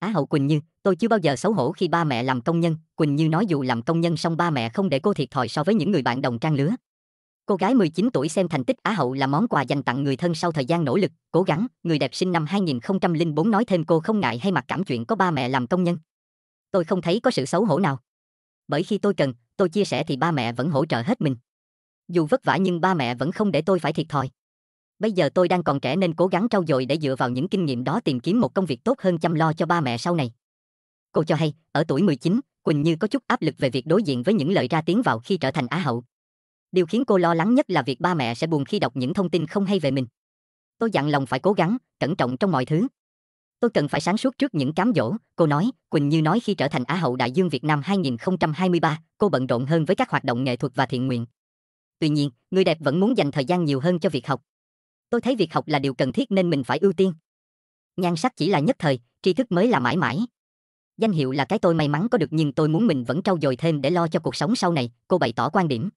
Á hậu Quỳnh Như, tôi chưa bao giờ xấu hổ khi ba mẹ làm công nhân, Quỳnh Như nói dù làm công nhân xong ba mẹ không để cô thiệt thòi so với những người bạn đồng trang lứa. Cô gái 19 tuổi xem thành tích Á hậu là món quà dành tặng người thân sau thời gian nỗ lực, cố gắng, người đẹp sinh năm 2004 nói thêm cô không ngại hay mặc cảm chuyện có ba mẹ làm công nhân. Tôi không thấy có sự xấu hổ nào. Bởi khi tôi cần, tôi chia sẻ thì ba mẹ vẫn hỗ trợ hết mình. Dù vất vả nhưng ba mẹ vẫn không để tôi phải thiệt thòi bây giờ tôi đang còn trẻ nên cố gắng trau dồi để dựa vào những kinh nghiệm đó tìm kiếm một công việc tốt hơn chăm lo cho ba mẹ sau này. Cô cho hay, ở tuổi 19, Quỳnh Như có chút áp lực về việc đối diện với những lời ra tiếng vào khi trở thành Á hậu. Điều khiến cô lo lắng nhất là việc ba mẹ sẽ buồn khi đọc những thông tin không hay về mình. Tôi dặn lòng phải cố gắng, cẩn trọng trong mọi thứ. Tôi cần phải sáng suốt trước những cám dỗ, cô nói, Quỳnh Như nói khi trở thành Á hậu đại dương Việt Nam 2023, cô bận rộn hơn với các hoạt động nghệ thuật và thiện nguyện. Tuy nhiên, người đẹp vẫn muốn dành thời gian nhiều hơn cho việc học tôi thấy việc học là điều cần thiết nên mình phải ưu tiên. Nhan sắc chỉ là nhất thời, tri thức mới là mãi mãi. Danh hiệu là cái tôi may mắn có được nhưng tôi muốn mình vẫn trau dồi thêm để lo cho cuộc sống sau này, cô bày tỏ quan điểm.